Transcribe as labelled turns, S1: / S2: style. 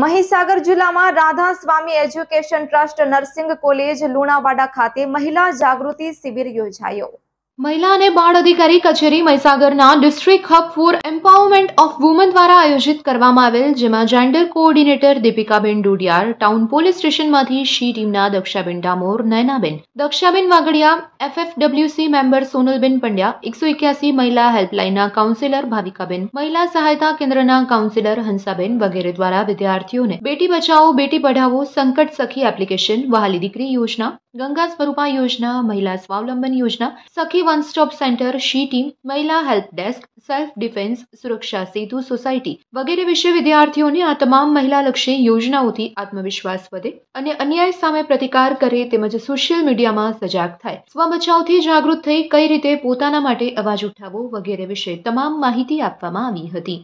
S1: મહીસાગર જિલ્લામાં Radha Swami education trust nursing college Lunawada ખાતે મહિલા જાગૃતિ શિબિર યોજાયો
S2: મહિલા અને બાળ અધિકારી કચેરી મહીસાગરના district hub for empowerment of women દ્વારા આયોજિત કરવામાં આવેલ જેમાં gender coordinator Dipikaben Dudiyar town police સ્ટેશનમાંથી શી ટીમના દક્ષાબેન ડામોર નયનાબેન દક્ષાબેન વાગડિયા એફએફડબ્લ્યુસી મેમ્બર સોનલબેન પંડ્યા એકસો એક્યાસી મહિલા હેલ્પલાઇનના કાઉન્સિલર ભાવિકાબેન મહિલા સહાયતા કેન્દ્રના કાઉન્સિલર હંસાબેન વગેરે દ્વારા વિદ્યાર્થીઓને બેટી બચાવો બેટી પઢાવો સંકટ સખી એપ્લિકેશન વહાલી દીકરી યોજના ગંગા સ્વરૂપા યોજના મહિલા સ્વાવલંબન યોજના Sakhi one stop centre she team મહિલા help desk self defence Suraksha Setu society વગેરે વિશે વિદ્યાર્થીઓને આ તમામ મહિલાલક્ષી યોજનાઓથી આત્મવિશ્વાસ વધે અને અન્યાય સામે પ્રતિકાર કરે તેમજ સોશિયલ મીડિયામાં સજાગ થાય સ્વબચાવથી જાગૃત થઈ કઈ રીતે પોતાના માટે અવાજ ઉઠાવવો વગેરે વિશે તમામ માહિતી આપવામાં આવી હતી